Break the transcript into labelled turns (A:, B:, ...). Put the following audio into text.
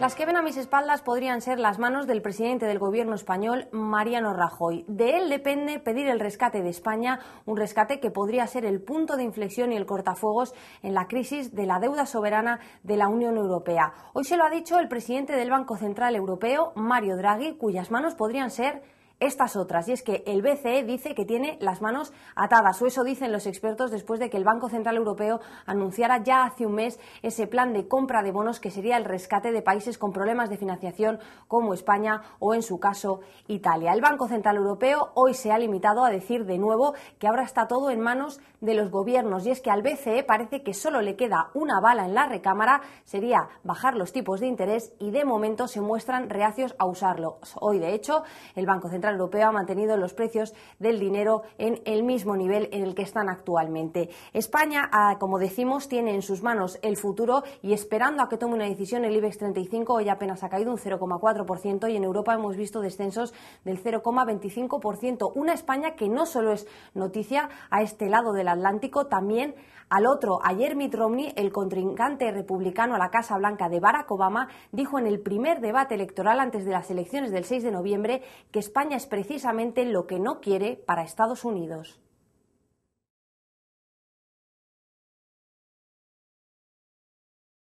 A: Las que ven a mis espaldas podrían ser las manos del presidente del gobierno español, Mariano Rajoy. De él depende pedir el rescate de España, un rescate que podría ser el punto de inflexión y el cortafuegos en la crisis de la deuda soberana de la Unión Europea. Hoy se lo ha dicho el presidente del Banco Central Europeo, Mario Draghi, cuyas manos podrían ser estas otras. Y es que el BCE dice que tiene las manos atadas, o eso dicen los expertos después de que el Banco Central Europeo anunciara ya hace un mes ese plan de compra de bonos que sería el rescate de países con problemas de financiación como España o, en su caso, Italia. El Banco Central Europeo hoy se ha limitado a decir de nuevo que ahora está todo en manos de los gobiernos. Y es que al BCE parece que solo le queda una bala en la recámara, sería bajar los tipos de interés y de momento se muestran reacios a usarlo Hoy, de hecho, el Banco Central Europeo ha mantenido los precios del dinero en el mismo nivel en el que están actualmente. España, ah, como decimos, tiene en sus manos el futuro y esperando a que tome una decisión el IBEX 35 hoy apenas ha caído un 0,4% y en Europa hemos visto descensos del 0,25%. Una España que no solo es noticia a este lado del Atlántico, también al otro. Ayer Mitt Romney, el contrincante republicano a la Casa Blanca de Barack Obama, dijo en el primer debate electoral antes de las elecciones del 6 de noviembre que España es precisamente lo que no quiere para Estados Unidos.